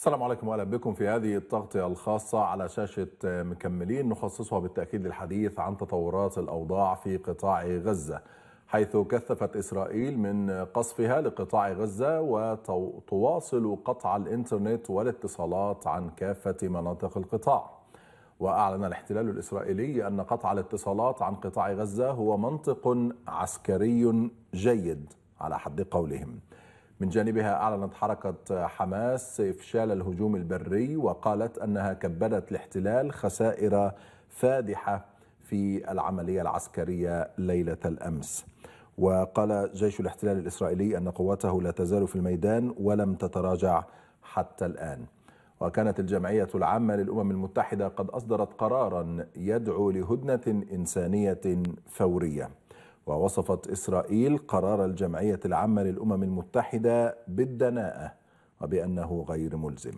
السلام عليكم واهلا بكم في هذه التغطيه الخاصه على شاشه مكملين نخصصها بالتاكيد للحديث عن تطورات الاوضاع في قطاع غزه حيث كثفت اسرائيل من قصفها لقطاع غزه وتواصل قطع الانترنت والاتصالات عن كافه مناطق القطاع. واعلن الاحتلال الاسرائيلي ان قطع الاتصالات عن قطاع غزه هو منطق عسكري جيد على حد قولهم. من جانبها أعلنت حركة حماس إفشال الهجوم البري وقالت أنها كبدت الاحتلال خسائر فادحة في العملية العسكرية ليلة الأمس وقال جيش الاحتلال الإسرائيلي أن قواته لا تزال في الميدان ولم تتراجع حتى الآن وكانت الجمعية العامة للأمم المتحدة قد أصدرت قرارا يدعو لهدنة إنسانية فورية ووصفت إسرائيل قرار الجمعية العامة للأمم المتحدة بالدناءة وبأنه غير ملزم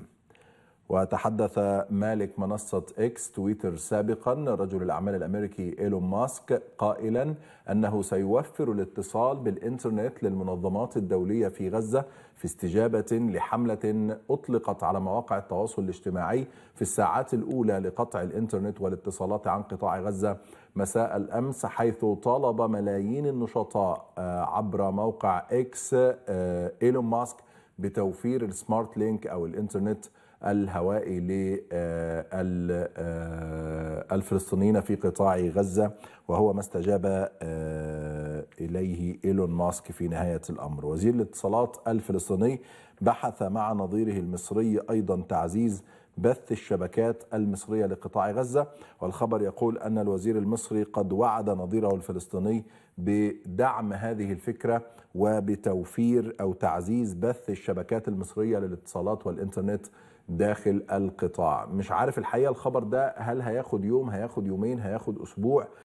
وتحدث مالك منصة إكس تويتر سابقا رجل الأعمال الأمريكي إيلون ماسك قائلا أنه سيوفر الاتصال بالإنترنت للمنظمات الدولية في غزة في استجابة لحملة أطلقت على مواقع التواصل الاجتماعي في الساعات الأولى لقطع الإنترنت والاتصالات عن قطاع غزة مساء الأمس حيث طالب ملايين النشطاء آه، عبر موقع إكس آه، إيلون ماسك بتوفير السمارت لينك أو الإنترنت الهوائي للفلسطينيين آه، آه، في قطاع غزة وهو ما استجاب آه، إليه إيلون ماسك في نهاية الأمر وزير الاتصالات الفلسطيني بحث مع نظيره المصري أيضا تعزيز بث الشبكات المصرية لقطاع غزة والخبر يقول أن الوزير المصري قد وعد نظيره الفلسطيني بدعم هذه الفكرة وبتوفير أو تعزيز بث الشبكات المصرية للاتصالات والإنترنت داخل القطاع مش عارف الحقيقة الخبر ده هل هياخد يوم هياخد يومين هياخد أسبوع